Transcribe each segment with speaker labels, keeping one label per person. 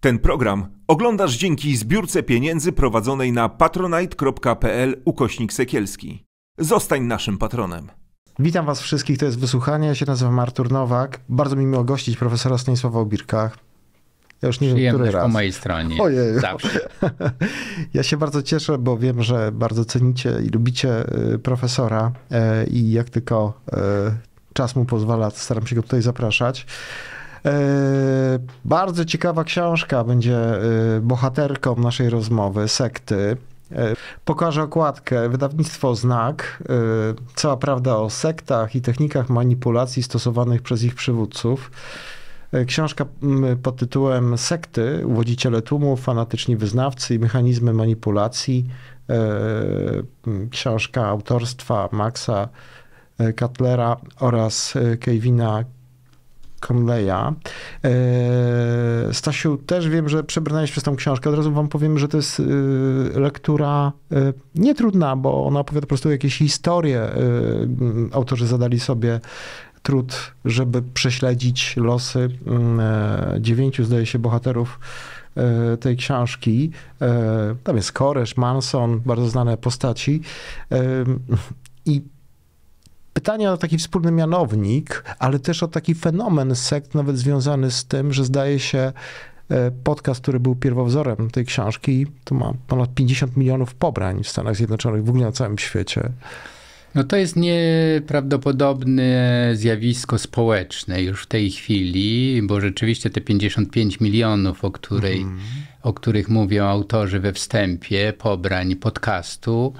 Speaker 1: Ten program oglądasz dzięki zbiórce pieniędzy prowadzonej na patronite.pl ukośnik sekielski. Zostań naszym patronem. Witam was wszystkich, to jest Wysłuchanie, ja się nazywam Artur Nowak. Bardzo mi miło gościć profesora Stanisława Obirka. Ja już nie wiem, który raz. po mojej
Speaker 2: stronie. Ojej. Zawsze.
Speaker 1: Ja się bardzo cieszę, bo wiem, że bardzo cenicie i lubicie y, profesora y, i jak tylko y, czas mu pozwala, staram się go tutaj zapraszać. E, bardzo ciekawa książka będzie e, bohaterką naszej rozmowy, sekty. E, pokażę okładkę. Wydawnictwo Znak. Cała prawda o sektach i technikach manipulacji stosowanych przez ich przywódców. Książka pod tytułem Sekty, uwodziciele tłumów, fanatyczni wyznawcy i mechanizmy manipulacji. Książka autorstwa Maxa Cutlera oraz Kevina Conleya. E, Stasiu, też wiem, że przebrnęłeś przez tą książkę. Od razu wam powiem, że to jest e, lektura e, nietrudna, bo ona opowiada po prostu jakieś historie. Autorzy zadali sobie trud, żeby prześledzić losy mm, dziewięciu, zdaje się, bohaterów tej książki. Tam jest Koresz, Manson, bardzo znane postaci. I pytanie o taki wspólny mianownik, ale też o taki fenomen sekt, nawet związany z tym, że zdaje się e, podcast, który był pierwowzorem tej książki, to ma ponad 50 milionów pobrań w Stanach Zjednoczonych, w ogóle na całym świecie.
Speaker 2: No to jest nieprawdopodobne zjawisko społeczne już w tej chwili, bo rzeczywiście te 55 milionów, o, której, mm. o których mówią autorzy we wstępie pobrań podcastu,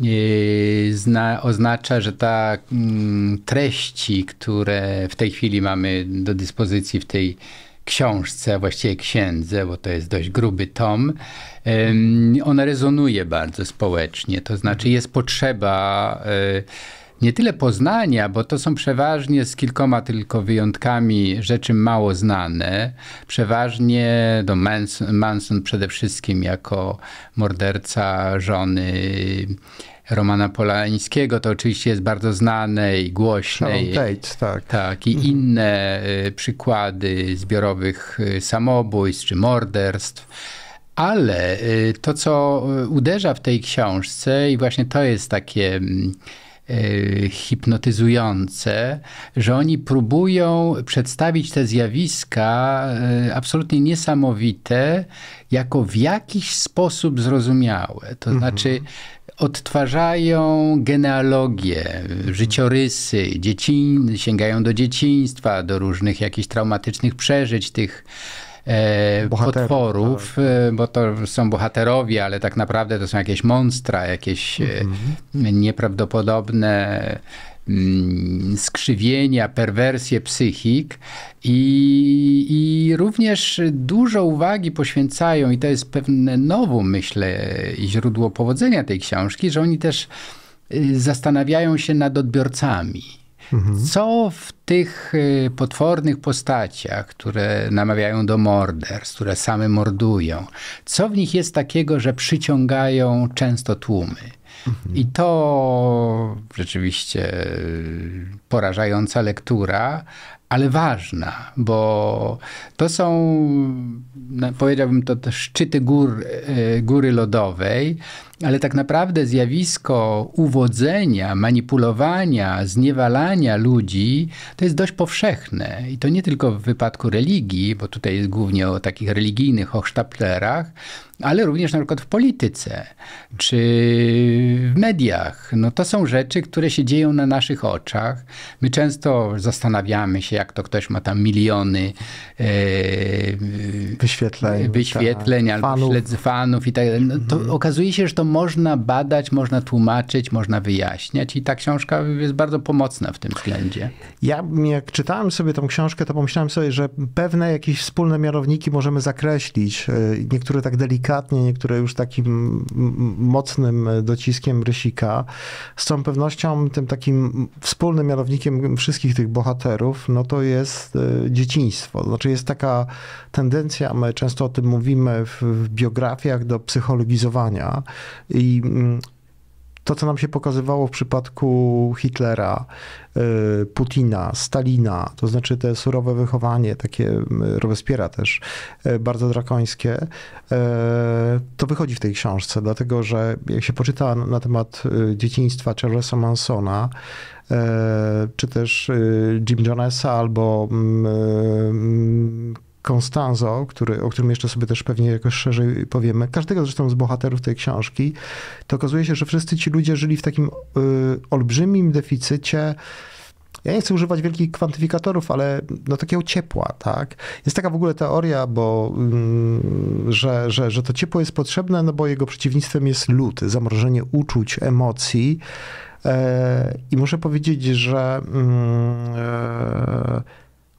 Speaker 2: E, zna, oznacza, że ta treść, mm, treści, które w tej chwili mamy do dyspozycji w tej książce, a właściwie księdze, bo to jest dość gruby tom, ona rezonuje bardzo społecznie. To znaczy jest potrzeba e, nie tyle poznania, bo to są przeważnie z kilkoma tylko wyjątkami rzeczy mało znane. Przeważnie do no, Manson, Manson przede wszystkim jako morderca żony Romana Polańskiego, to oczywiście jest bardzo znane i głośne, Tate, tak. Tak, i mhm. inne y, przykłady zbiorowych y, samobójstw czy morderstw. Ale y, to, co uderza w tej książce, i właśnie to jest takie mm, hipnotyzujące, że oni próbują przedstawić te zjawiska absolutnie niesamowite, jako w jakiś sposób zrozumiałe. To mhm. znaczy, odtwarzają genealogię, życiorysy, dziecin, sięgają do dzieciństwa, do różnych jakichś traumatycznych przeżyć tych e, potworów, tak. E, bo to są bohaterowie, ale tak naprawdę to są jakieś monstra, jakieś e, mhm. nieprawdopodobne Mm, skrzywienia, perwersje psychik i, i również dużo uwagi poświęcają, i to jest pewne nowo myślę, źródło powodzenia tej książki, że oni też y, zastanawiają się nad odbiorcami. Mhm. Co w tych y, potwornych postaciach, które namawiają do morderstw, które same mordują, co w nich jest takiego, że przyciągają często tłumy? I to rzeczywiście e, porażająca lektura, ale ważna, bo to są, no, powiedziałbym to, szczyty gór, e, góry lodowej, ale tak naprawdę zjawisko uwodzenia, manipulowania, zniewalania ludzi to jest dość powszechne. I to nie tylko w wypadku religii, bo tutaj jest głównie o takich religijnych hochsztaplerach, ale również na przykład w polityce czy w mediach. No to są rzeczy, które się dzieją na naszych oczach. My często zastanawiamy się, jak to ktoś ma tam miliony yy, wyświetleń, wyświetleń tak. albo śledz fanów i tak dalej. No, to mhm. okazuje się, że to można badać, można tłumaczyć, można wyjaśniać i ta książka jest bardzo pomocna w tym
Speaker 1: względzie. Ja jak czytałem sobie tą książkę, to pomyślałem sobie, że pewne jakieś wspólne mianowniki możemy zakreślić. E, niektóre tak delikatnie, niektóre już takim mocnym dociskiem rysika. Z całą pewnością tym takim wspólnym mianownikiem wszystkich tych bohaterów, no to jest e, dzieciństwo. Znaczy jest taka tendencja, my często o tym mówimy w, w biografiach, do psychologizowania i mm, to, co nam się pokazywało w przypadku Hitlera, e, Putina, Stalina, to znaczy te surowe wychowanie, takie Robespiera też, e, bardzo drakońskie, to wychodzi w tej książce, dlatego że jak się poczyta na temat dzieciństwa Charlesa Mansona, E, czy też e, Jim Jonesa albo mm, e, mm, Constanzo, który, o którym jeszcze sobie też pewnie jakoś szerzej powiemy, każdego zresztą z bohaterów tej książki, to okazuje się, że wszyscy ci ludzie żyli w takim olbrzymim deficycie ja nie chcę używać wielkich kwantyfikatorów, ale no takiego ciepła, tak? Jest taka w ogóle teoria, bo mm, że, że, że to ciepło jest potrzebne, no bo jego przeciwnictwem jest lód, zamrożenie uczuć, emocji, E, I muszę powiedzieć, że mm, e,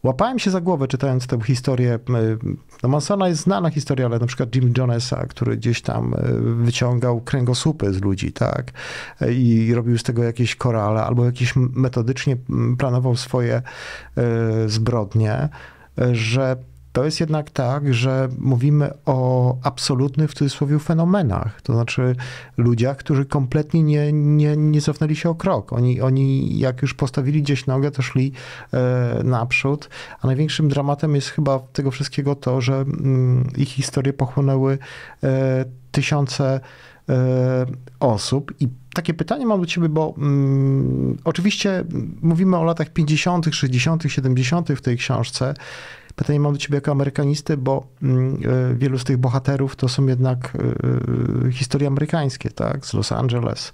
Speaker 1: Łapałem się za głowę czytając tę historię. E, no Mansona jest znana historia, ale na przykład Jim Jonesa, który gdzieś tam wyciągał kręgosłupy z ludzi, tak? I robił z tego jakieś korale, albo jakieś metodycznie planował swoje zbrodnie, że to jest jednak tak, że mówimy o absolutnych w cudzysłowie fenomenach, to znaczy ludziach, którzy kompletnie nie, nie, nie cofnęli się o krok. Oni, oni jak już postawili gdzieś nogę, to szli e, naprzód, a największym dramatem jest chyba tego wszystkiego to, że mm, ich historie pochłonęły e, tysiące e, osób i takie pytanie mam do ciebie, bo mm, oczywiście mówimy o latach 50., 60., 70. w tej książce. Pytanie mam do ciebie jako amerykanisty, bo mm, e, wielu z tych bohaterów to są jednak e, e, historie amerykańskie, tak? Z Los Angeles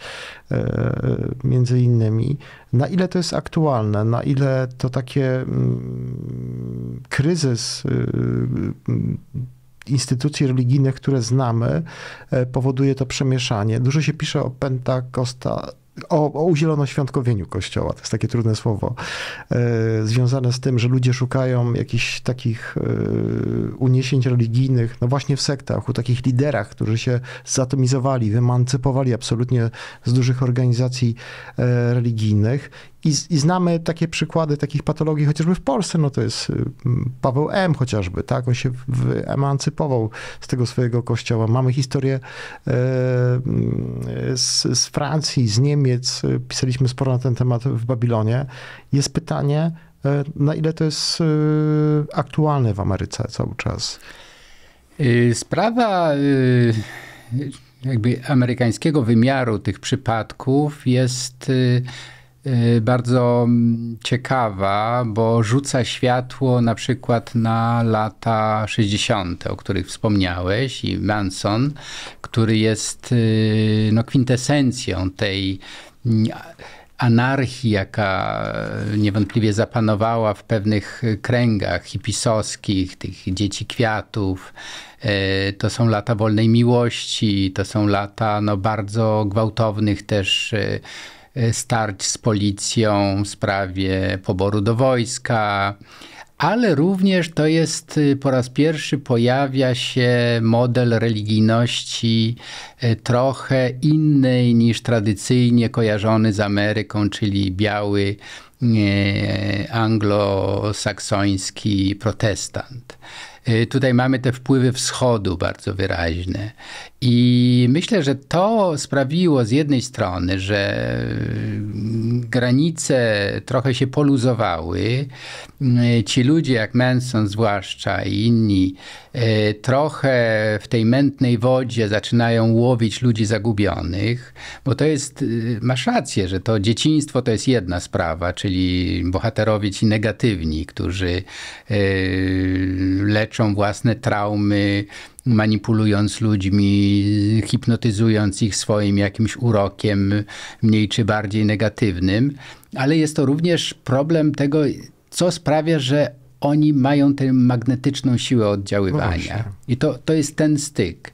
Speaker 1: między innymi. Na ile to jest aktualne? Na ile to takie mm, kryzys instytucji religijnych, które znamy, powoduje to przemieszanie. Dużo się pisze o Pentakosta, o, o uzielonoświątkowieniu Kościoła, to jest takie trudne słowo, e, związane z tym, że ludzie szukają jakichś takich e, uniesień religijnych, no właśnie w sektach, u takich liderach, którzy się zatomizowali, wymancypowali absolutnie z dużych organizacji e, religijnych i, I, znamy takie przykłady takich patologii chociażby w Polsce, no to jest y, Paweł M. chociażby, tak? On się wyemancypował z tego swojego kościoła. Mamy historię e, z, z Francji, z Niemiec, pisaliśmy sporo na ten temat w Babilonie. Jest pytanie, e, na ile to jest y, aktualne w Ameryce cały czas? Y,
Speaker 2: sprawa
Speaker 1: jakby amerykańskiego
Speaker 2: wymiaru tych przypadków jest Y, bardzo mm, ciekawa, bo rzuca światło na przykład na lata 60., o których wspomniałeś, i Manson, który jest y, no, kwintesencją tej mm, anarchii, jaka y, niewątpliwie zapanowała w pewnych kręgach hipisowskich, tych dzieci kwiatów. To są lata wolnej miłości, to są lata no, bardzo gwałtownych też E, starć z policją w sprawie poboru do wojska, ale również to jest y, po raz pierwszy pojawia się model religijności e, trochę innej niż tradycyjnie kojarzony z Ameryką, czyli biały e, anglosaksoński protestant. Tutaj mamy te wpływy wschodu bardzo wyraźne. I myślę, że to sprawiło z jednej strony, że granice trochę się poluzowały. Ci ludzie, jak Manson zwłaszcza i inni, e, trochę w tej mętnej wodzie zaczynają łowić ludzi zagubionych, bo to jest, e, masz rację, że to dzieciństwo to jest jedna sprawa, czyli bohaterowie ci negatywni, którzy e, leczą własne traumy, manipulując ludźmi, hipnotyzując ich swoim jakimś urokiem, mniej czy bardziej negatywnym, ale jest to również problem tego, co sprawia, że oni mają tę magnetyczną siłę oddziaływania. No I to, to jest ten styk.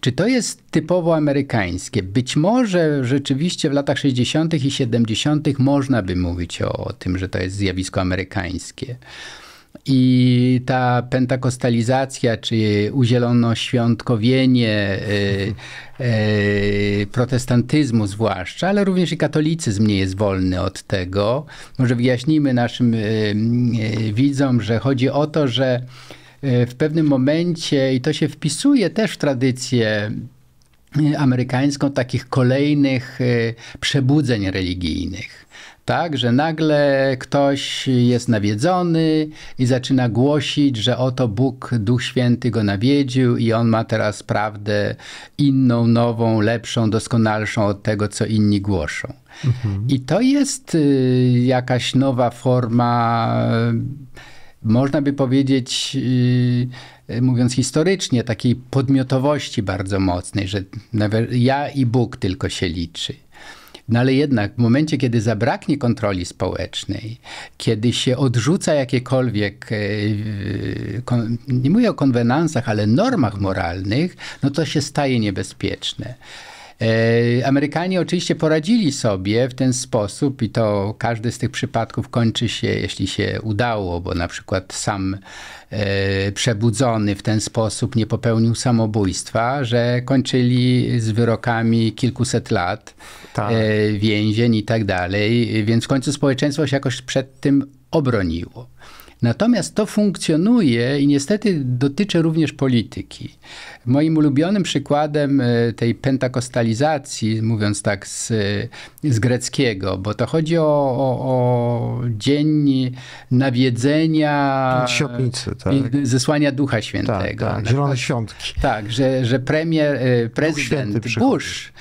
Speaker 2: Czy to jest typowo amerykańskie? Być może rzeczywiście w latach 60. i 70. można by mówić o, o tym, że to jest zjawisko amerykańskie. I ta pentakostalizacja, czy uzielonoświątkowienie e, e, protestantyzmu zwłaszcza, ale również i katolicyzm nie jest wolny od tego. Może wyjaśnijmy naszym e, widzom, że chodzi o to, że w pewnym momencie, i to się wpisuje też w tradycję amerykańską, takich kolejnych przebudzeń religijnych tak, że nagle ktoś jest nawiedzony i zaczyna głosić, że oto Bóg, Duch Święty go nawiedził i on ma teraz prawdę inną, nową, lepszą, doskonalszą od tego, co inni głoszą. Mhm. I to jest y, jakaś nowa forma, y, można by powiedzieć, y, mówiąc historycznie, takiej podmiotowości bardzo mocnej, że ja i Bóg tylko się liczy. No ale jednak w momencie, kiedy zabraknie kontroli społecznej, kiedy się odrzuca jakiekolwiek, e, nie mówię o konwenansach, ale normach moralnych, no to się staje niebezpieczne. E, Amerykanie oczywiście poradzili sobie w ten sposób i to każdy z tych przypadków kończy się, jeśli się udało, bo na przykład sam e, przebudzony w ten sposób nie popełnił samobójstwa, że kończyli z wyrokami kilkuset lat tak. E, więzień i tak dalej, więc w końcu społeczeństwo się jakoś przed tym obroniło. Natomiast to funkcjonuje i niestety dotyczy również polityki. Moim ulubionym przykładem e, tej pentakostalizacji, mówiąc tak z, e, z greckiego, bo to chodzi o, o, o dzień nawiedzenia Siopnicy, e, tak. zesłania Ducha Świętego. Tak, tak. Zielone tak, Świątki. Tak, że, że premier, prezydent Bush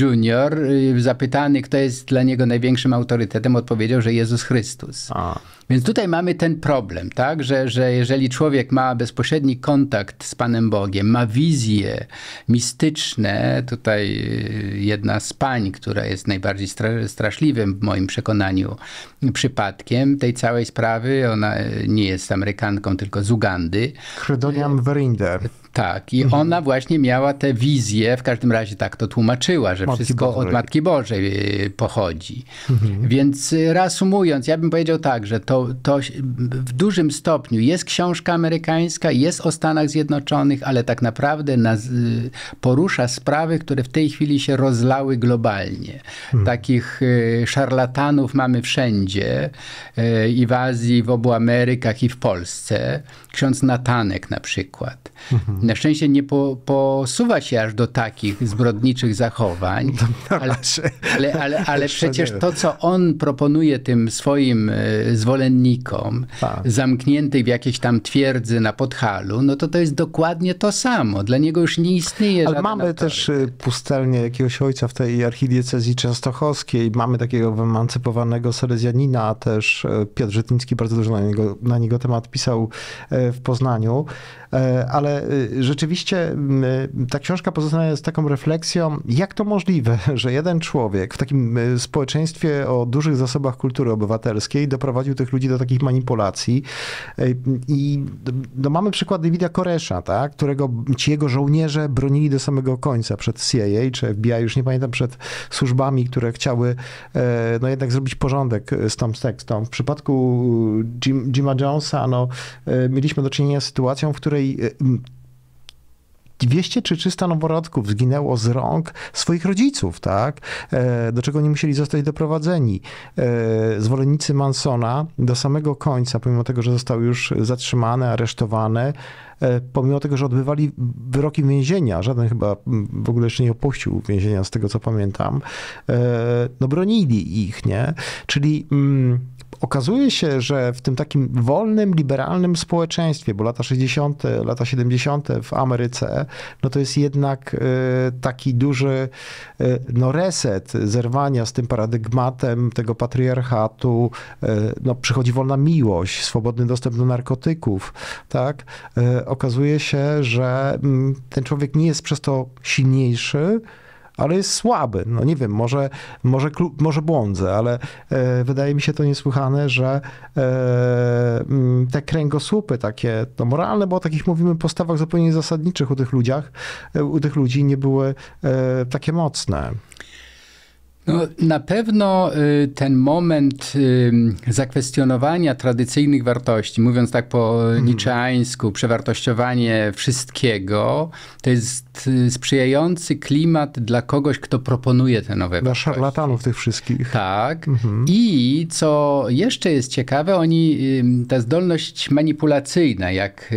Speaker 2: junior, zapytany kto jest dla niego największym autorytetem, odpowiedział, że Jezus Chrystus. A. Więc tutaj mamy ten problem, tak, że, że jeżeli człowiek ma bezpośredni kontakt z Panem Bogiem, ma wizje mistyczne. Tutaj y, jedna z pań, która jest najbardziej straszliwym w moim przekonaniu przypadkiem tej całej sprawy, ona y, nie jest Amerykanką, tylko z Ugandy. Kredonia Verinder. Tak, i mhm. ona właśnie miała tę wizję, w każdym razie tak to tłumaczyła, że Matki wszystko Bożej. od Matki Bożej y, pochodzi. Mhm. Więc y, reasumując, ja bym powiedział tak, że to, to w dużym stopniu jest książka amerykańska, jest o Stanach Zjednoczonych, ale tak naprawdę nas, y, porusza sprawy, które w tej chwili się rozlały globalnie. Mhm. Takich szarlatanów mamy wszędzie i w Azji, w obu Amerykach i w Polsce. Ksiądz Natanek na przykład. Mhm. Na szczęście nie po, posuwa się aż do takich zbrodniczych zachowań, no, no ale, ale, ale, ale przecież to, co on proponuje tym swoim e, zwolennikom, tak. zamkniętej w jakiejś tam twierdzy na podchalu, no to to jest dokładnie to samo. Dla niego już nie istnieje Ale mamy autorytet.
Speaker 1: też e, pustelnię jakiegoś ojca w tej archidiecezji częstochowskiej, mamy takiego wyemancypowanego Serezjanina, też, e, Piotr Żytnicki bardzo dużo na niego, na niego temat pisał w Poznaniu, ale ale y, rzeczywiście mm, y, ta książka pozostaje z taką refleksją, jak to możliwe, że jeden człowiek w takim y, społeczeństwie o dużych zasobach kultury obywatelskiej doprowadził tych ludzi do takich manipulacji. I no, mamy przykład Davida Koresza, tak? którego ci jego żołnierze bronili do samego końca przed CIA czy FBI, już nie pamiętam, przed służbami, które chciały e, no, jednak zrobić porządek e, z tą sektą. W przypadku Jim, Jima Jonesa no, e, mieliśmy do czynienia z sytuacją, w której 200 czy 300 noworodków zginęło z rąk swoich rodziców, tak? E, do czego nie musieli zostać doprowadzeni. E, zwolennicy Mansona do samego końca, pomimo tego, że został już zatrzymany, aresztowany, E, pomimo tego, że odbywali wyroki więzienia, żaden chyba w ogóle jeszcze nie opuścił więzienia, z tego co pamiętam, e, no bronili ich, nie? Czyli mm, okazuje się, że w tym takim wolnym, liberalnym społeczeństwie, bo lata 60., lata 70. w Ameryce, no to jest jednak e, taki duży no reset zerwania z tym paradygmatem tego patriarchatu. No przychodzi wolna miłość, swobodny dostęp do narkotyków, tak? okazuje się, że mm, ten człowiek nie jest przez to silniejszy, ale jest słaby. No nie wiem, może, może, może błądzę, ale e, wydaje mi się to niesłychane, że e, mm, te kręgosłupy takie no moralne, bo o takich mówimy postawach zupełnie zasadniczych u tych ludziach, e, u tych ludzi nie były takie mocne.
Speaker 2: No, na pewno y, ten moment y, zakwestionowania tradycyjnych wartości, mówiąc tak po mhm. niczańsku, przewartościowanie wszystkiego, to jest y, sprzyjający klimat dla kogoś, kto proponuje te nowe wartości. Dla szarlatanów tych wszystkich. Tak. Mhm. I co jeszcze jest ciekawe, oni, ta zdolność manipulacyjna, jak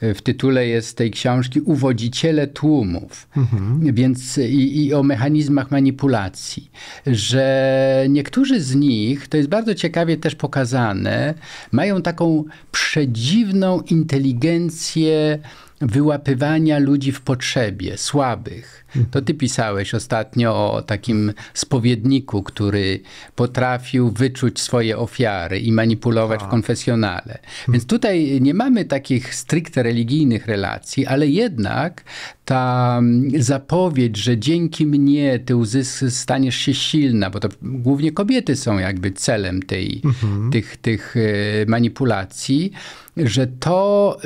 Speaker 2: w tytule jest tej książki, uwodziciele tłumów, mhm. więc i, i o mechanizmach manipulacji że niektórzy z nich, to jest bardzo ciekawie też pokazane, mają taką przedziwną inteligencję wyłapywania ludzi w potrzebie, słabych. To ty pisałeś ostatnio o takim spowiedniku, który potrafił wyczuć swoje ofiary i manipulować A. w tak. konfesjonale. Więc tutaj nie mamy takich stricte religijnych relacji, ale jednak ta mm, zapowiedź, że dzięki mnie ty uzyskasz, staniesz się silna, bo to głównie kobiety są jakby celem tej, mhm. tych, tych e, manipulacji, że to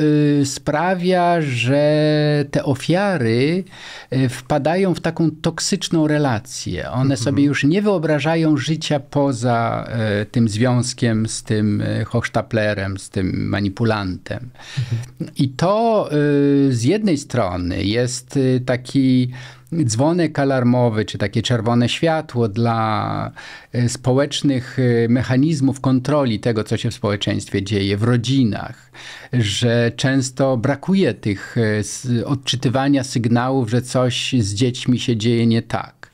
Speaker 2: y, sprawia, że te ofiary e, wpadają wpadają w taką toksyczną relację. One mhm. sobie już nie wyobrażają życia poza e, tym związkiem z tym e, hochsztaplerem, z tym manipulantem. Mhm. I to e, z jednej strony jest taki dzwonek alarmowy, czy takie czerwone światło dla e, społecznych e, mechanizmów kontroli tego, co się w społeczeństwie dzieje, w rodzinach, że często brakuje tych e, odczytywania sygnałów, że coś z dziećmi się dzieje nie tak.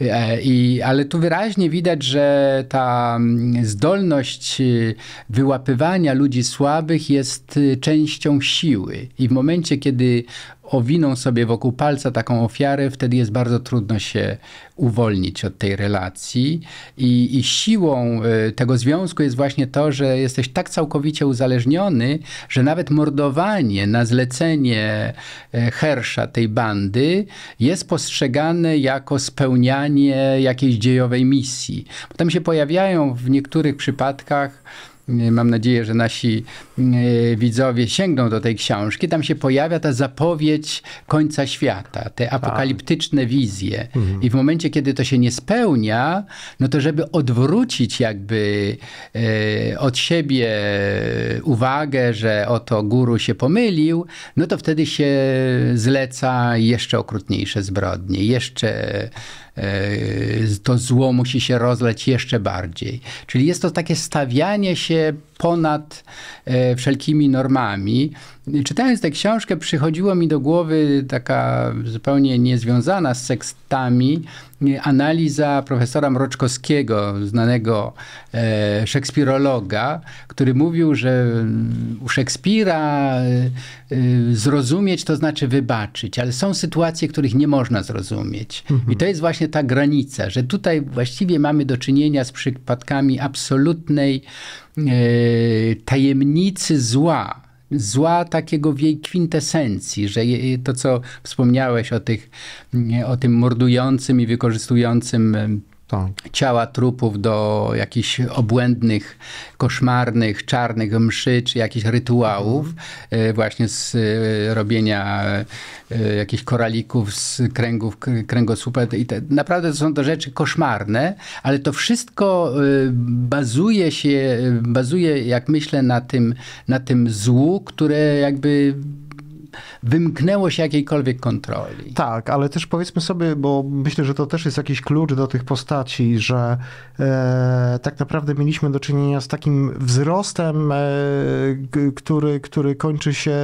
Speaker 2: E, I, ale tu wyraźnie widać, że ta mm, zdolność y, wyłapywania ludzi słabych jest y, częścią siły. I w momencie, kiedy owiną sobie wokół palca taką ofiarę, wtedy jest bardzo trudno się uwolnić od tej relacji. I, I, siłą y, tego związku jest właśnie to, że jesteś tak całkowicie uzależniony, że nawet mordowanie na zlecenie e, hersza tej bandy jest postrzegane jako spełnianie wykonanie jakiejś dziejowej misji. Potem się pojawiają w niektórych przypadkach y, mam nadzieję, że nasi y, widzowie sięgną do tej książki, tam się pojawia ta zapowiedź końca świata, te tak. apokaliptyczne wizje. Mhm. I w momencie, kiedy to się nie spełnia, no to żeby odwrócić jakby y, od siebie uwagę, że oto guru się pomylił, no to wtedy się zleca jeszcze okrutniejsze zbrodnie, jeszcze E, to zło musi się rozleć jeszcze bardziej. Czyli jest to takie stawianie się ponad e, wszelkimi normami. Czytając tę książkę, przychodziło mi do głowy taka zupełnie niezwiązana z sekstami e, analiza profesora Mroczkowskiego, znanego e, szekspirologa, który mówił, że mm, u Szekspira e, e, zrozumieć to znaczy wybaczyć, ale są sytuacje, których nie można zrozumieć. Mhm. I to jest właśnie ta granica, że tutaj właściwie mamy do czynienia z przypadkami absolutnej E, tajemnicy zła, zła takiego w jej kwintesencji, że to, co wspomniałeś o, tych, mm, o tym mordującym i wykorzystującym tak. ciała trupów do jakichś obłędnych, koszmarnych, czarnych mszy czy jakichś rytuałów, e, właśnie z e, robienia e, jakichś koralików z kręgów, kręgosłupa. I te, naprawdę to są to rzeczy koszmarne, ale to wszystko bazuje się, bazuje, jak myślę, na tym, na tym złu, które
Speaker 1: jakby wymknęło się jakiejkolwiek kontroli. Tak, ale też powiedzmy sobie, bo myślę, że to też jest jakiś klucz do tych postaci, że e, tak naprawdę mieliśmy do czynienia z takim wzrostem, e, który, który kończy się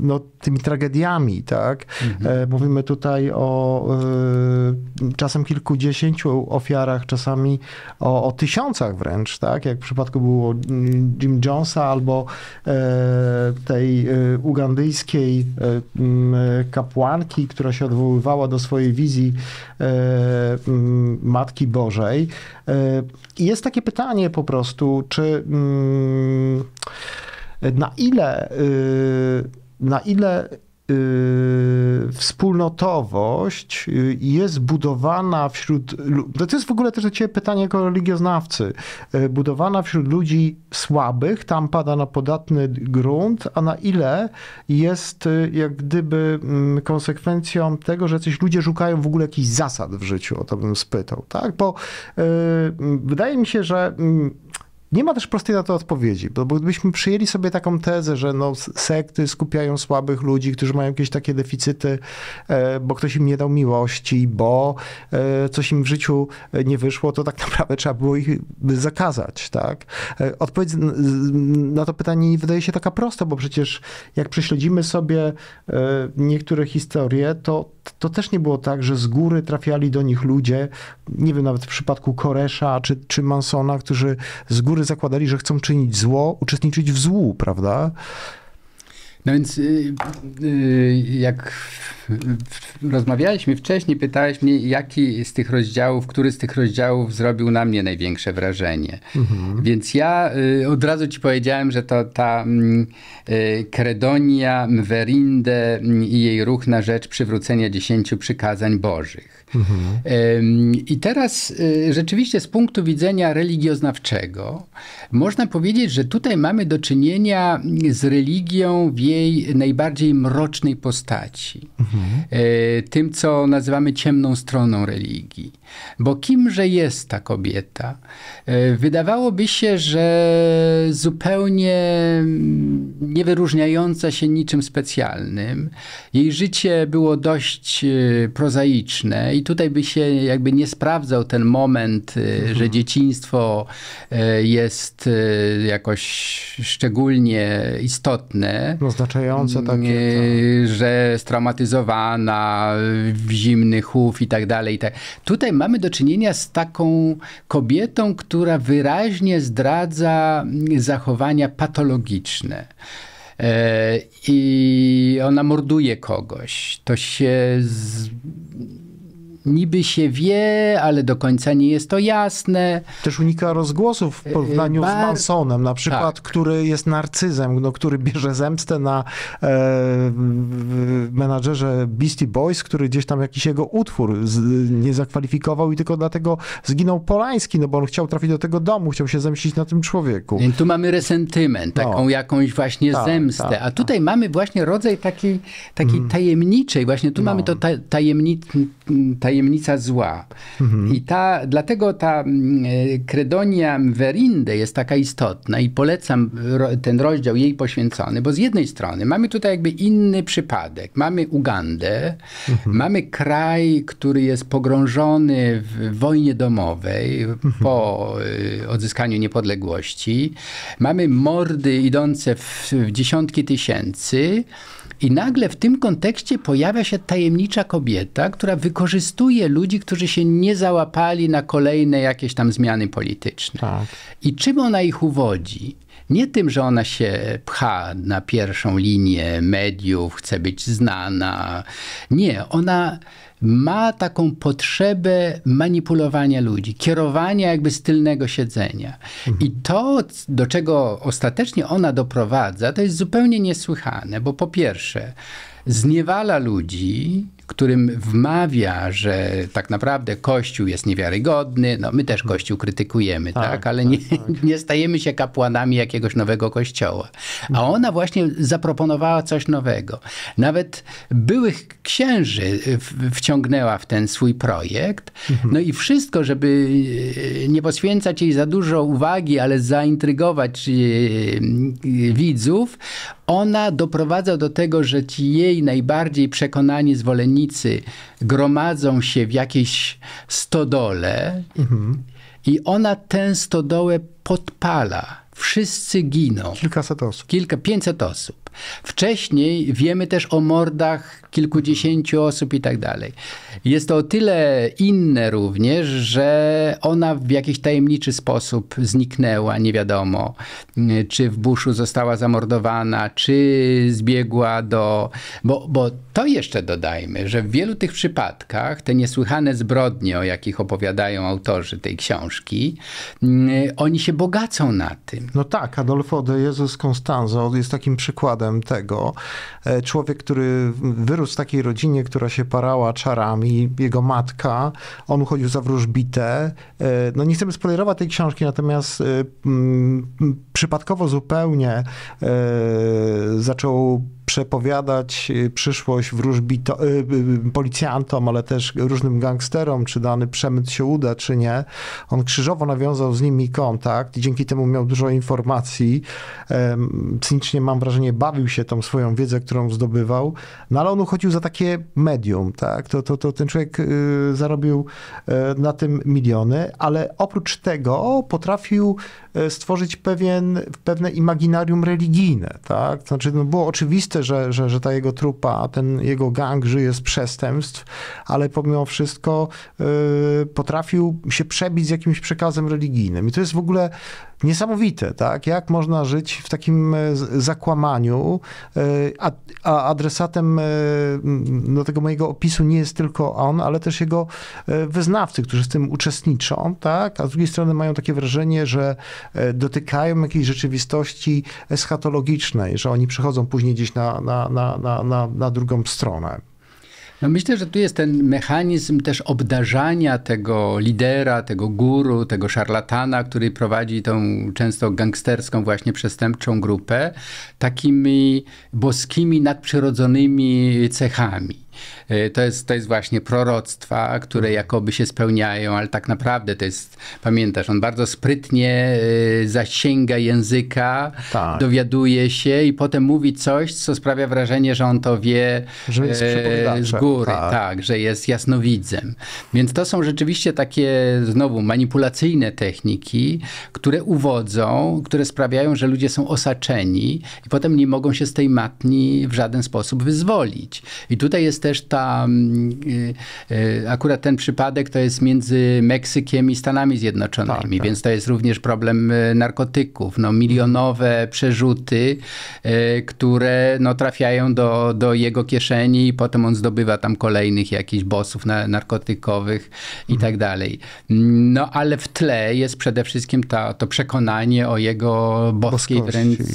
Speaker 1: no, tymi tragediami, tak? Mhm. E, mówimy tutaj o e, czasem kilkudziesięciu ofiarach, czasami o, o, tysiącach wręcz, tak? Jak w przypadku było Jim Jonesa albo e, tej e, ugandyjskiej Mm, kapłanki, która się odwoływała do swojej wizji e, mm, Matki Bożej. E, jest takie pytanie po prostu, czy mm, na ile y, na ile Y, wspólnotowość y, jest budowana wśród. To jest w ogóle też ciebie pytanie jako religioznawcy. Y, budowana wśród ludzi słabych, tam pada na podatny grunt, a na ile jest jak gdyby mm, konsekwencją tego, że jacyś ludzie szukają w ogóle jakichś zasad w życiu, o to bym spytał, tak? Bo mm, wydaje mi się, że mm, nie ma też prostej na to odpowiedzi, bo gdybyśmy przyjęli sobie taką tezę, że no, sekty skupiają słabych ludzi, którzy mają jakieś takie deficyty, e, bo ktoś im nie dał miłości, bo e, coś im w życiu e, nie wyszło, to tak naprawdę trzeba było ich zakazać. Tak? Odpowiedź na to pytanie nie wydaje się taka prosta, bo przecież jak prześledzimy sobie niektóre historie, to, to też nie było tak, że z góry trafiali do nich ludzie, nie wiem, nawet w przypadku Koresza czy, czy Mansona, którzy z góry zakładali, że chcą czynić zło, uczestniczyć w złu, prawda? No
Speaker 2: więc y, y, jak rozmawialiśmy wcześniej, pytałeś mnie, jaki z tych rozdziałów, który z tych rozdziałów zrobił na mnie największe wrażenie. Mhm. Więc ja y, od razu ci powiedziałem, że to ta mm, Kredonia Mwerinde mm, i jej ruch na rzecz przywrócenia dziesięciu przykazań bożych. Mhm. I teraz rzeczywiście z punktu widzenia religioznawczego można powiedzieć, że tutaj mamy do czynienia z religią wie jej najbardziej mrocznej postaci, mhm. E, tym, co nazywamy ciemną stroną religii. Bo kimże jest ta kobieta? E, wydawałoby się, że zupełnie mm, nie wyróżniająca się niczym specjalnym. Jej życie było dość e, prozaiczne i tutaj by się jakby nie sprawdzał ten moment, e, mhm. że dzieciństwo jest jakoś szczególnie istotne. Oznaczające mm, takie. Tak. Że straumatyzowana, w zimny chów i tak dalej. Tak- tutaj ma mamy do czynienia z taką kobietą, która wyraźnie zdradza zachowania patologiczne e, i ona morduje kogoś. To się z
Speaker 1: niby się wie, ale do końca nie jest to jasne. Też unika rozgłosów w e, porównaniu Bar... z Mansonem, na przykład, tak. który jest narcyzem, no, który bierze zemstę na e, menadżerze Beastie Boys, który gdzieś tam jakiś jego utwór z, nie zakwalifikował i tylko dlatego zginął Polański, no bo on chciał trafić do tego domu, chciał się zemścić na tym człowieku.
Speaker 2: I tu mamy resentyment, no. taką no. jakąś właśnie ta, zemstę, ta, ta. a tutaj tak. mamy właśnie rodzaj takiej, takiej mm. tajemniczej, właśnie tu no. mamy to ta, tajemnic, tajemnica zła. Mhm. I ta, dlatego ta kredonia mm, e, verinde jest taka istotna i polecam ten rozdział jej poświęcony, bo z jednej strony mamy tutaj jakby inny przypadek. Mamy Ugandę, mhm. mamy kraj, który jest pogrążony w wojnie domowej mhm. po e, odzyskaniu niepodległości. Mamy mordy idące w, w dziesiątki tysięcy. I nagle w tym kontekście pojawia się tajemnicza kobieta, która wykorzystuje ludzi, którzy się nie załapali na kolejne jakieś tam zmiany polityczne. Tak. I czym ona ich uwodzi? Nie tym, że ona się pcha na pierwszą linię mediów, chce być znana. Nie, ona ma taką potrzebę manipulowania ludzi, kierowania jakby z tylnego siedzenia. Mhm. I to, do czego ostatecznie ona doprowadza, to jest zupełnie niesłychane, bo po pierwsze, zniewala ludzi, którym wmawia, że tak naprawdę Kościół jest niewiarygodny. No, my też Kościół krytykujemy, tak, tak? ale tak, nie, tak. nie, stajemy się kapłanami jakiegoś nowego Kościoła. A ona właśnie zaproponowała coś nowego. Nawet byłych księży wciągnęła w ten swój projekt. Mhm. No i wszystko, żeby e, nie poświęcać jej za dużo uwagi, ale zaintrygować e, e, widzów, ona doprowadza do tego, że ci jej najbardziej przekonani zwolennicy niewolnicy gromadzą się w jakiejś stodole mhm. i ona tę stodołę podpala. Wszyscy giną. Kilkaset osób. Kilka, pięćset osób. Wcześniej wiemy też o mordach kilkudziesięciu osób i tak dalej. Jest to o tyle inne również, że ona w jakiś tajemniczy sposób zniknęła, nie wiadomo, czy w buszu została zamordowana, czy zbiegła do. Bo, bo to jeszcze dodajmy, że w wielu tych przypadkach te niesłychane
Speaker 1: zbrodnie, o jakich
Speaker 2: opowiadają autorzy tej książki, mm, oni się bogacą
Speaker 1: na tym. No tak, Adolfo de Jesus Constanzo jest takim przykładem przykładem tego. E, człowiek, który wyrósł w takiej rodzinie, która się parała czarami, jego matka, on uchodził za wróżbitę. E, no nie chcemy spoilerować tej książki, natomiast e, przypadkowo zupełnie zaczął przepowiadać y, przyszłość wróżbito, y, y, policjantom, ale też różnym gangsterom, czy dany przemyt się uda, czy nie. On krzyżowo nawiązał z nimi kontakt i dzięki temu miał dużo informacji. Cynicznie mam wrażenie, bawił się tą swoją wiedzę, którą zdobywał, no ale on uchodził za takie medium, tak? To, to, to ten człowiek zarobił e, na tym miliony, ale oprócz tego potrafił E, stworzyć pewien, pewne imaginarium religijne. Tak? Znaczy, no było oczywiste, że, że, że ta jego trupa, ten jego gang żyje z przestępstw, ale pomimo wszystko yy, potrafił się przebić z jakimś przekazem religijnym. I to jest w ogóle niesamowite, tak? Jak można żyć w takim e, zakłamaniu, e, a, a adresatem do e, no, tego mojego opisu nie jest tylko on, ale też jego wyznawcy, którzy w tym uczestniczą, tak? A z drugiej strony mają takie wrażenie, że dotykają jakiejś rzeczywistości eschatologicznej, że oni przychodzą później gdzieś na, na, na, na, na drugą stronę.
Speaker 2: No myślę, że tu jest ten mechanizm też obdarzania tego lidera, tego guru, tego szarlatana, który prowadzi tą często gangsterską, właśnie przestępczą grupę, takimi boskimi, nadprzyrodzonymi cechami. E, to jest, to jest właśnie proroctwa, które mhm. jakoby się spełniają, ale tak naprawdę to jest, pamiętasz, on bardzo sprytnie e, zasięga języka, tak. dowiaduje się i potem mówi coś, co sprawia wrażenie, że on to wie e, z góry, tak. tak, że jest jasnowidzem. Więc to są rzeczywiście takie znowu manipulacyjne techniki, które uwodzą, które sprawiają, że ludzie są osaczeni i potem nie mogą się z tej matni w żaden sposób wyzwolić. I tutaj jest też ta, mm, y, y, akurat ten przypadek to jest między Meksykiem i Stanami Zjednoczonymi, tak, tak. więc to jest również problem y, narkotyków. No, milionowe przerzuty, które no, trafiają do, do jego kieszeni i potem on zdobywa tam kolejnych jakichś bossów na, narkotykowych i mhm. tak dalej. No ale w tle jest przede wszystkim ta, to przekonanie o jego boskiej wręcz tak.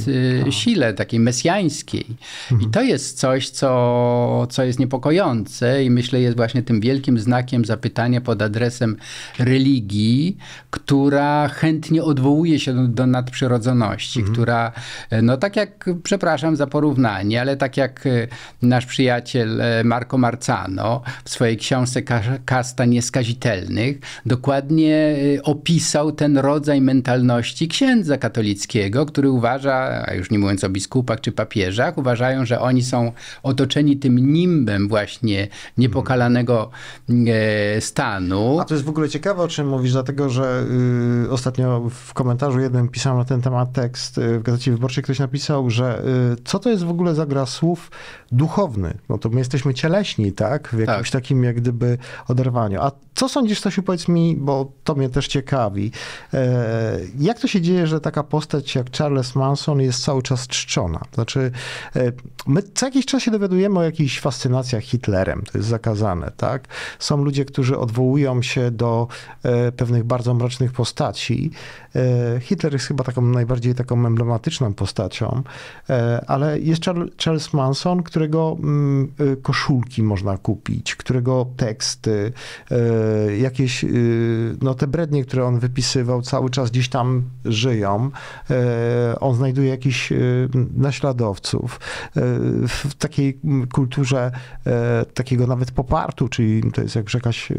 Speaker 2: sile, takiej mesjańskiej. Mhm. I to jest coś, co, co jest niepokojące niepokojące i myślę jest właśnie tym wielkim znakiem zapytania pod adresem religii, która chętnie odwołuje się do, do nadprzyrodzoności, mhm. która, e, no tak jak, przepraszam za porównanie, ale tak jak e, nasz przyjaciel e, Marco Marcano w swojej książce Kasta Nieskazitelnych dokładnie opisał ten rodzaj mentalności księdza katolickiego, który uważa, a już nie mówiąc o biskupach czy papieżach, uważają, że oni są otoczeni tym nimbem właśnie niepokalanego e,
Speaker 1: stanu. A to jest w ogóle ciekawe, o czym mówisz, dlatego że y, ostatnio w komentarzu jednym pisałem na ten temat tekst y, w Gazecie Wyborczej, ktoś napisał, że y, co to jest w ogóle za gra słów duchowny. No to my jesteśmy cieleśni, tak? W jakimś tak. takim jak gdyby oderwaniu. A co sądzisz, Stasiu, powiedz mi, bo to mnie też ciekawi. E, jak to się dzieje, że taka postać jak Charles Manson jest cały czas czczona? Znaczy, e, my co jakiś czas się dowiadujemy o jakichś fascynacjach Hitlerem. To jest zakazane, tak? Są ludzie, którzy odwołują się do e, pewnych bardzo mrocznych postaci. Hitler jest chyba taką najbardziej taką emblematyczną postacią, ale jest Charles Manson, który którego mm, y, koszulki można kupić, którego teksty, y, jakieś, y, no te brednie, które on wypisywał, cały czas gdzieś tam żyją. On znajduje jakichś naśladowców. W takiej kulturze takiego nawet popartu, czyli to jest jak jakaś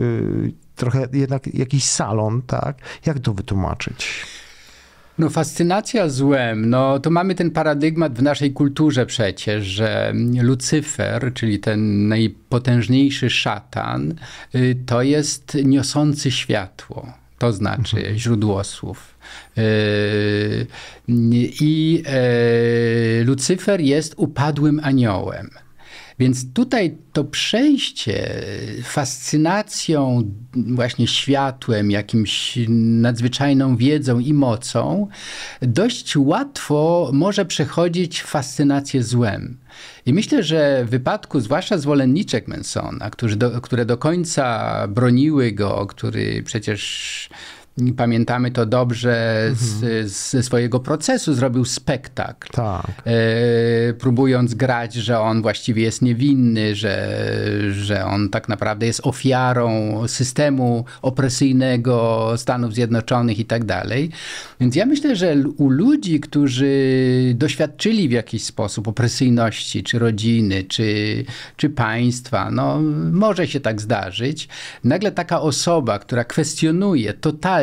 Speaker 1: trochę jednak jakiś salon, tak? Jak to wytłumaczyć? No
Speaker 2: fascynacja złem, no to mamy ten paradygmat w naszej kulturze przecież, że mm, Lucyfer, czyli ten najpotężniejszy szatan, y, to jest niosący światło, to znaczy mhm. źródło słów. Y, I e, Lucyfer jest upadłym aniołem. Więc tutaj to przejście fascynacją właśnie światłem, jakimś nadzwyczajną wiedzą i mocą, dość łatwo może przechodzić fascynację złem. I myślę, że w wypadku zwłaszcza zwolenniczek Mansona, do, które do końca broniły go, który przecież pamiętamy to dobrze mhm. z, ze swojego procesu, zrobił spektakl. Tak. E, próbując grać, że on właściwie jest niewinny, że, że on tak naprawdę jest ofiarą systemu opresyjnego Stanów Zjednoczonych i tak dalej. Więc ja myślę, że u ludzi, którzy doświadczyli w jakiś sposób opresyjności, czy rodziny, czy, czy państwa, no może się tak zdarzyć, nagle taka osoba, która kwestionuje totalnie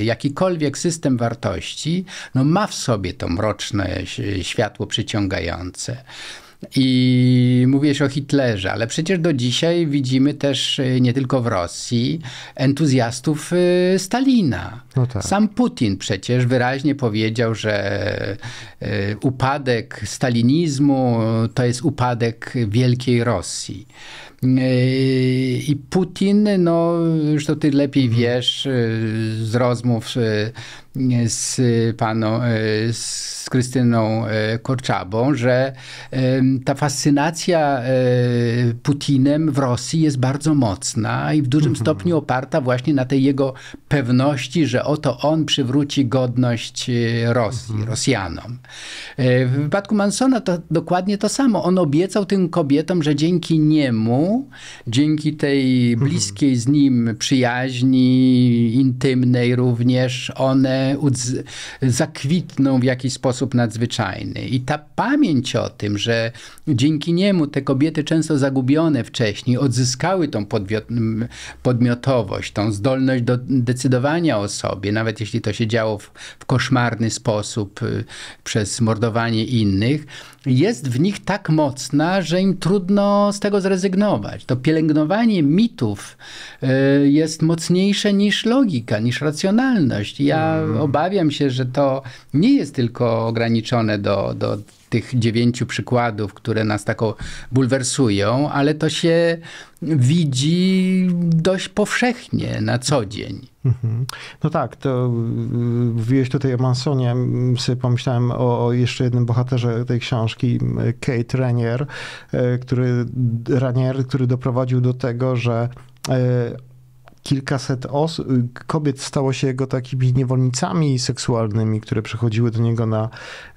Speaker 2: jakikolwiek system wartości no, ma w sobie to mroczne światło przyciągające. I mówisz o Hitlerze, ale przecież do dzisiaj widzimy też y, nie tylko w Rosji entuzjastów y, Stalina. No tak. Sam Putin przecież wyraźnie powiedział, że y, upadek stalinizmu to jest upadek wielkiej Rosji. I Putin, no już to ty lepiej mhm. wiesz y, z rozmów y, z y, paną, y, z Krystyną y, Korczabą, że ta fascynacja Putinem w Rosji jest bardzo mocna i w dużym mhm. stopniu oparta właśnie na tej jego pewności, że oto on przywróci godność Rosji, mhm. Rosjanom. W wypadku Mansona to dokładnie to samo. On obiecał tym kobietom, że dzięki niemu, dzięki tej mhm. bliskiej z nim przyjaźni, intymnej również, one zakwitną w jakiś sposób nadzwyczajny. I ta pamięć o tym, że dzięki niemu te kobiety często zagubione wcześniej odzyskały tą podmiotowość, tą zdolność do decydowania o sobie, nawet jeśli to się działo w, w koszmarny sposób y, przez mordowanie innych, jest w nich tak mocna, że im trudno z tego zrezygnować. To pielęgnowanie mitów y, jest mocniejsze niż logika, niż racjonalność. Ja hmm. Mhm. obawiam się, że to nie jest tylko ograniczone do, do tych dziewięciu przykładów, które nas taką bulwersują, ale to się widzi dość powszechnie na co dzień.
Speaker 1: Mhm. No tak, to mówiłeś y, y, tutaj o Mansonie, sobie pomyślałem o, o, jeszcze jednym bohaterze tej książki, Kate Ranier, e, który, Ranier, który doprowadził do tego, że e, kilkaset os- kobiet stało się jego takimi niewolnicami seksualnymi, które przychodziły do niego na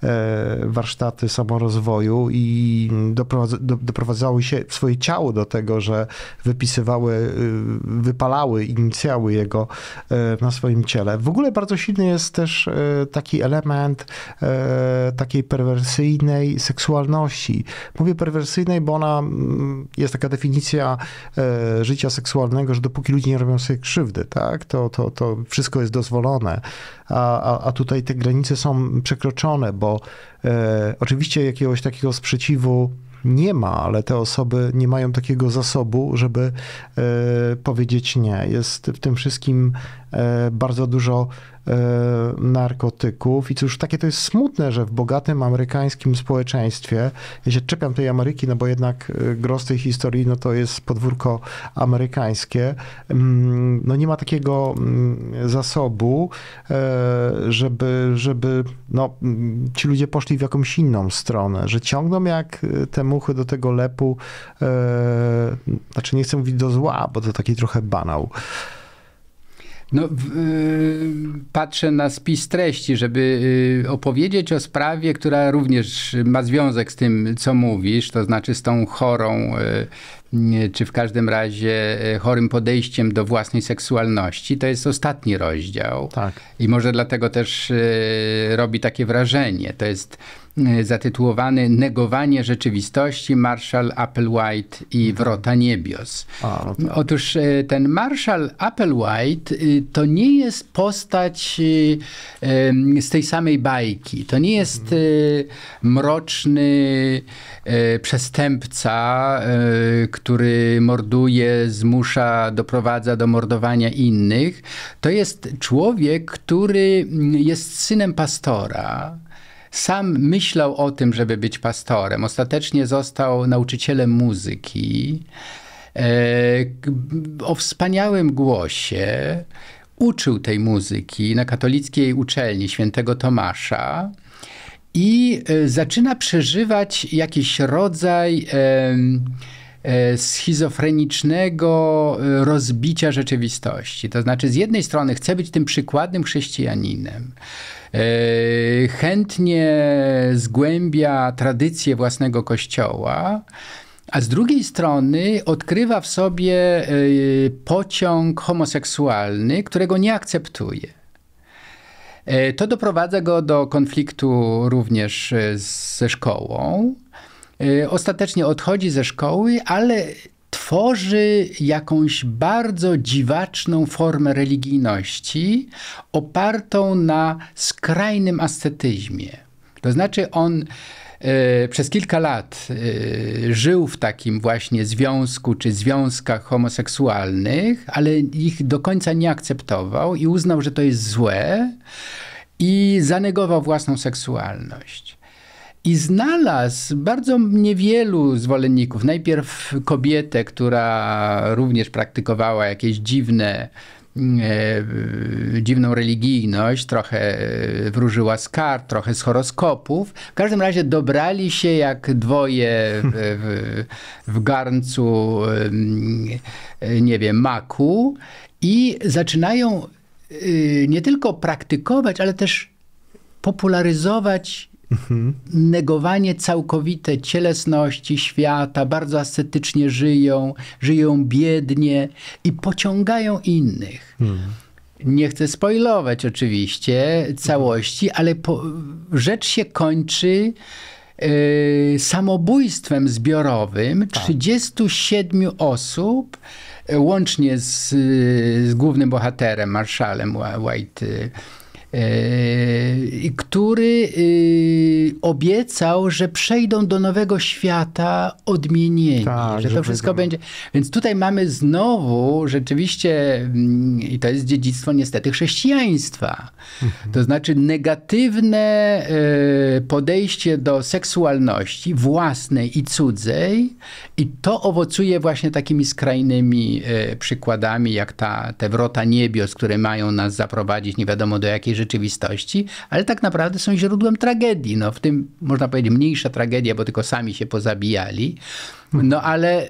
Speaker 1: e, warsztaty samorozwoju i do, doprowadzały się swoje ciało do tego, że wypisywały, y, wypalały inicjały jego e, na swoim ciele. W ogóle bardzo silny jest też e, taki element takiej perwersyjnej seksualności. Mówię perwersyjnej, bo ona mm, jest taka definicja życia seksualnego, że dopóki ludzie nie robią sobie krzywdy, tak? To, to, to wszystko jest dozwolone, a, a, a tutaj te granice są przekroczone, bo e, oczywiście jakiegoś takiego sprzeciwu nie ma, ale te osoby nie mają takiego zasobu, żeby e, powiedzieć nie. Jest w tym wszystkim e, bardzo dużo E, narkotyków. I cóż, takie to jest smutne, że w bogatym amerykańskim społeczeństwie, ja się czepiam tej Ameryki, no bo jednak e, gros tej historii, no to jest podwórko amerykańskie, mm, no nie ma takiego mm, zasobu, e, żeby, żeby no, mm, ci ludzie poszli w jakąś inną stronę, że ciągną jak te muchy do tego lepu, znaczy nie chcę mówić do zła, bo to taki trochę banał.
Speaker 2: No, y, patrzę na spis treści, żeby y, opowiedzieć o sprawie, która również ma związek z tym, co mówisz, to znaczy z tą chorą, y, czy w każdym razie chorym podejściem do własnej seksualności. To jest ostatni rozdział. Tak. I może dlatego też robi takie wrażenie. To jest E, zatytułowany Negowanie rzeczywistości Marshall Applewhite i Wrota Niebios. A, no tak. Otóż e, ten Marshall Applewhite y, to nie jest postać y, z tej samej bajki. To nie jest mhm. y, mroczny e, przestępca, który morduje, zmusza, doprowadza do mordowania innych. To jest człowiek, który mm, jest synem pastora. Sam myślał o tym, żeby być pastorem. Ostatecznie został nauczycielem muzyki. E, o wspaniałym głosie uczył tej muzyki na katolickiej uczelni świętego Tomasza i e, zaczyna przeżywać jakiś rodzaj e, schizofrenicznego rozbicia rzeczywistości. To znaczy, z jednej strony chce być tym przykładnym chrześcijaninem, E, chętnie zgłębia tradycję własnego kościoła, a z drugiej strony odkrywa w sobie e, pociąg homoseksualny, którego nie akceptuje. E, to doprowadza go do konfliktu również ze szkołą. Ostatecznie odchodzi ze szkoły, ale tworzy jakąś bardzo dziwaczną formę religijności opartą na skrajnym ascetyzmie. To znaczy on e, przez kilka lat e, żył w takim właśnie związku czy związkach homoseksualnych, ale ich do końca nie akceptował i uznał, że to jest złe i zanegował własną seksualność. I znalazł bardzo niewielu zwolenników. Najpierw kobietę, która również praktykowała jakieś dziwne, e, dziwną religijność, trochę e, wróżyła z kart, trochę z horoskopów. W każdym razie dobrali się jak dwoje w, hmm. w garncu, nie wiem, maku i zaczynają y, nie tylko praktykować, ale też popularyzować Mhm. Negowanie całkowite cielesności świata, bardzo ascetycznie żyją, żyją biednie i pociągają innych. Mhm. Nie chcę spoilować oczywiście całości, ale po, rzecz się kończy e, samobójstwem zbiorowym tak. 37 osób, e, łącznie z, z głównym bohaterem, marszalem White e, Yy, który yy, obiecał, że przejdą do nowego świata odmienieni, tak, że to że wszystko będzie. Więc tutaj mamy znowu rzeczywiście, mm, i to jest dziedzictwo niestety chrześcijaństwa, mhm. to znaczy negatywne yy, podejście do seksualności własnej i cudzej, i to owocuje właśnie takimi skrajnymi przykładami, jak ta, te wrota niebios, które mają nas zaprowadzić nie wiadomo do jakiej rzeczywistości, ale tak naprawdę są źródłem tragedii. No, w tym można powiedzieć mniejsza tragedia, bo tylko sami się pozabijali. No ale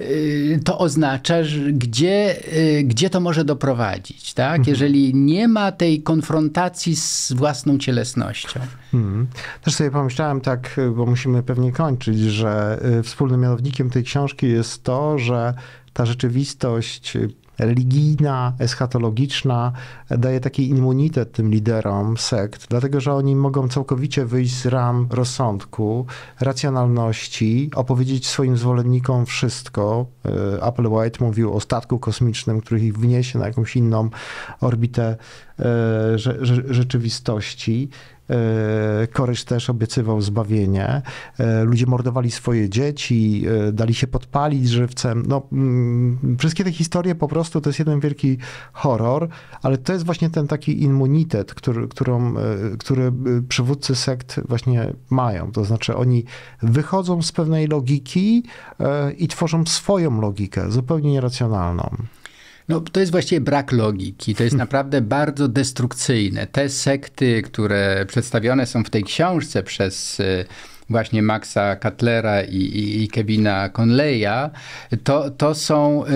Speaker 2: y, to oznacza, gdzie, y, gdzie to może doprowadzić, tak? Mhm. Jeżeli nie ma tej konfrontacji z własną cielesnością.
Speaker 1: Mhm. Też sobie pomyślałem tak, y, bo musimy pewnie kończyć, że wspólnym mianownikiem tej książki jest to, że ta rzeczywistość religijna, eschatologiczna daje taki immunitet tym liderom sekt, dlatego że oni mogą całkowicie wyjść z ram rozsądku, racjonalności, opowiedzieć swoim zwolennikom wszystko. E, Apple White mówił o statku kosmicznym, który ich wniesie na jakąś inną orbitę e, rzeczywistości. E, Koryż też obiecywał zbawienie. E, ludzie mordowali swoje dzieci, e, dali się podpalić żywcem. No, mm, wszystkie te historie po prostu to jest jeden wielki horror, ale to jest właśnie ten taki immunitet, który, którą, który przywódcy sekt właśnie mają. To znaczy oni wychodzą z pewnej logiki i tworzą swoją logikę, zupełnie nieracjonalną. No, to jest
Speaker 2: właściwie brak logiki. To jest naprawdę bardzo destrukcyjne. Te sekty, które przedstawione są w tej książce przez y, właśnie Maxa Cutlera i, i, i Kevina Conleya, to, to są y,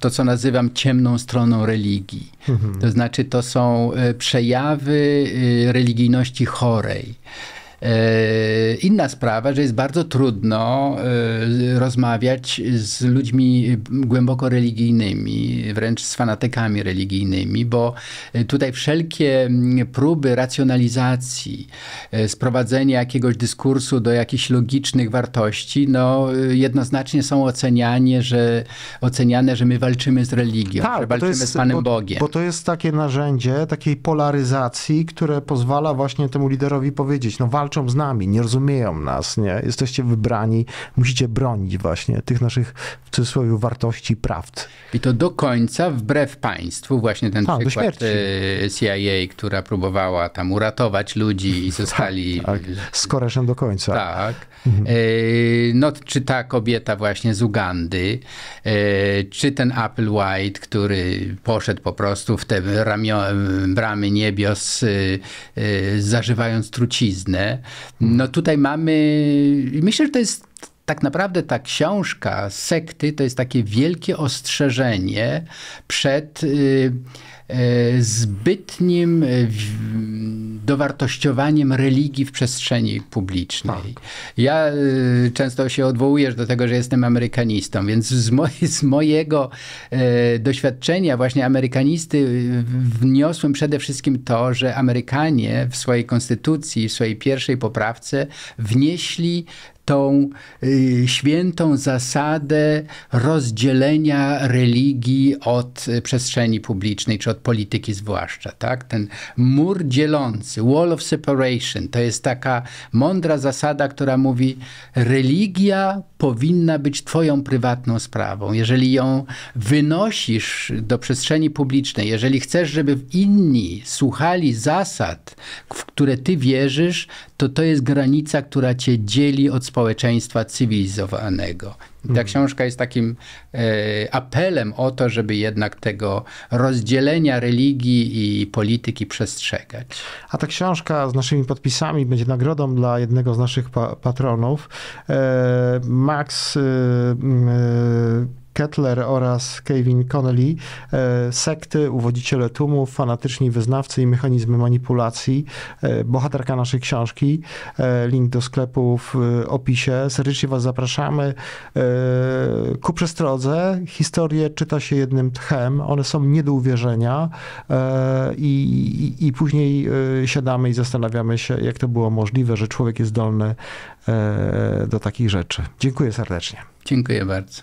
Speaker 2: to, co nazywam ciemną stroną religii. Mhm. To znaczy, to są y, przejawy religijności chorej. E, inna sprawa, że jest bardzo trudno e, rozmawiać z ludźmi głęboko religijnymi, wręcz z fanatykami religijnymi, bo tutaj wszelkie mm, próby racjonalizacji, e, sprowadzenia jakiegoś dyskursu do jakichś logicznych wartości, no jednoznacznie są ocenianie, że, oceniane, że my walczymy z religią, tak, że walczymy jest, z Panem bo,
Speaker 1: Bogiem. Bo to jest takie narzędzie takiej polaryzacji, które pozwala właśnie temu liderowi powiedzieć, no walcz walczą z nami, nie rozumieją nas, nie? Jesteście wybrani, musicie bronić właśnie tych naszych, w cudzysłowie, wartości i prawd. I to do końca, wbrew państwu,
Speaker 2: właśnie ten tak, przykład CIA, y, która próbowała tam uratować ludzi i tak, zostali... Tak, tak. Z koreszem do końca. Tak. Mhm. Y, no, czy ta kobieta właśnie z Ugandy, y, czy ten Apple White, który poszedł po prostu w te ramio, bramy niebios, zażywając truciznę, Hmm. No tutaj mamy, myślę, że to jest tak naprawdę ta książka sekty to jest takie wielkie ostrzeżenie przed. Yy, E, zbytnim e, dowartościowaniem religii w przestrzeni publicznej. Tak. Ja e, często się odwołujesz do tego, że jestem amerykanistą, więc z, z mojego doświadczenia właśnie amerykanisty wniosłem przede wszystkim to, że Amerykanie w swojej konstytucji, w swojej pierwszej poprawce wnieśli tą y, świętą zasadę rozdzielenia religii od y, przestrzeni publicznej, czy od polityki zwłaszcza. Tak? Ten mur dzielący, wall of separation, to jest taka mądra zasada, która mówi religia powinna być Twoją prywatną sprawą. Jeżeli ją wynosisz do przestrzeni publicznej, jeżeli chcesz, żeby inni słuchali zasad, w które Ty wierzysz, to to jest granica, która Cię dzieli od społeczeństwa cywilizowanego. I ta mhm. książka jest takim e, apelem o to, żeby jednak tego rozdzielenia religii i polityki przestrzegać.
Speaker 1: A ta książka z naszymi podpisami będzie nagrodą dla jednego z naszych pa patronów. E, Max. E, e Kettler oraz Kevin Connelly, e, sekty, uwodziciele tłumów, fanatyczni wyznawcy i mechanizmy manipulacji, e, bohaterka naszej książki, e, link do sklepu w opisie. Serdecznie Was zapraszamy. Ku przestrodze, Historie czyta się jednym tchem, one są nie do uwierzenia i, i, i później siadamy i zastanawiamy się, jak to było możliwe, że człowiek jest zdolny do takich rzeczy. Dziękuję serdecznie. Dziękuję bardzo.